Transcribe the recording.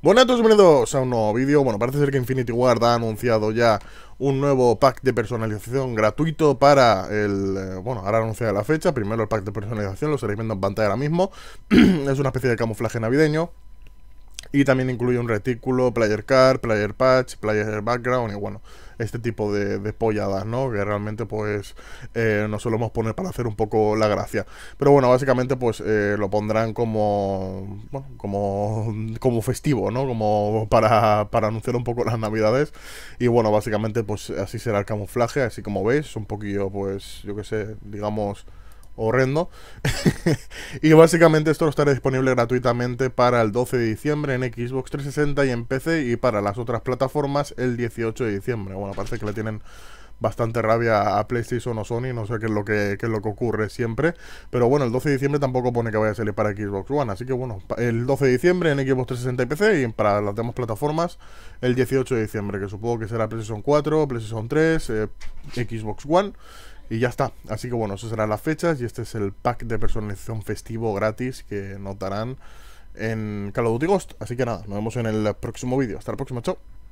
Buenas bienvenidos a un nuevo vídeo. Bueno, parece ser que Infinity Ward ha anunciado ya un nuevo pack de personalización gratuito para el... Eh, bueno, ahora anuncia la fecha. Primero el pack de personalización, lo estaréis viendo en pantalla ahora mismo. es una especie de camuflaje navideño. Y también incluye un retículo, player card, player patch, player background y bueno, este tipo de, de polladas, ¿no? Que realmente pues eh, nos solemos poner para hacer un poco la gracia. Pero bueno, básicamente pues eh, lo pondrán como, bueno, como, como festivo, ¿no? Como para, para anunciar un poco las navidades. Y bueno, básicamente pues así será el camuflaje, así como veis, un poquillo pues, yo qué sé, digamos horrendo. y básicamente esto lo estará disponible gratuitamente para el 12 de diciembre en Xbox 360 y en PC y para las otras plataformas el 18 de diciembre. Bueno, parece que le tienen bastante rabia a PlayStation o Sony, no sé qué es lo que, es lo que ocurre siempre. Pero bueno, el 12 de diciembre tampoco pone que vaya a salir para Xbox One. Así que bueno, el 12 de diciembre en Xbox 360 y PC y para las demás plataformas el 18 de diciembre, que supongo que será PlayStation 4, PlayStation 3, eh, Xbox One y ya está. Así que bueno, esas serán las fechas. Y este es el pack de personalización festivo gratis que notarán en Call of Duty Ghost. Así que nada, nos vemos en el próximo vídeo. Hasta la próxima, chao.